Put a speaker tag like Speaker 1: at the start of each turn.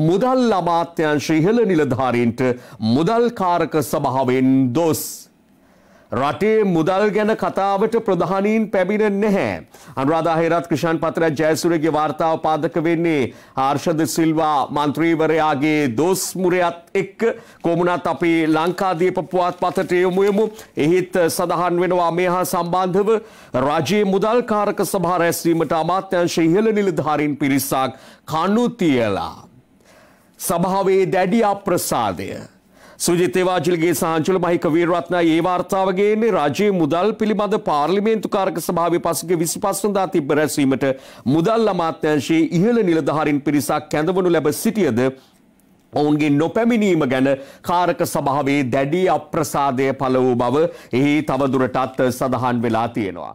Speaker 1: මුදල් අමාත්‍යංශ ඉහළ නිලධාරීන්ට මුදල්කාරක සභාවෙන් දොස්. රටේ මුදල් ගැන කතාවට ප්‍රධානීන් පැමිණ නැහැ. අනුරාධා හේරත් ක්‍රිෂාන් පත්‍ර ජයසුරගේ වාර්තාව පාදක වෙන්නේ ආර්ෂද සිල්වා මන්ත්‍රීවරයාගේ දොස්මුරයත් එක්ක කොමුණත් අපි ලංකාදීප පුවත් පතට යොමු යමු. එහිත් සඳහන් වෙනවා මේ හා සම්බන්ධව රජයේ මුදල්කාරක සභා රැස්වීමට අමාත්‍යංශ ඉහළ නිලධාරීන් පිරිසක් කණු තියලා සභාවේ දැඩි අප්‍රසාදය. සුජිතේවාචිල්ගේ සාංචුල මහික වීරවත්න ඒ වාර්තාවගේන්නේ රජයේ මුදල් පිළිබඳ පාර්ලිමේන්තු කාරක සභාව පසුගේ විසි පස්සඳා තිබ රැසීමට මුදල් අමාත්‍යංශයේ ඉහළ නිලධහරින් පිරිසක් කැඳවනු ලැබ සිටියද ඔවුන්ගේ නොපැමිණීම ගැන කාරක සභාවේ දැඩි අප්‍රසාදය පළ වූ බව එහි තවදුරටත් සඳහන් වෙලා තියෙනවා.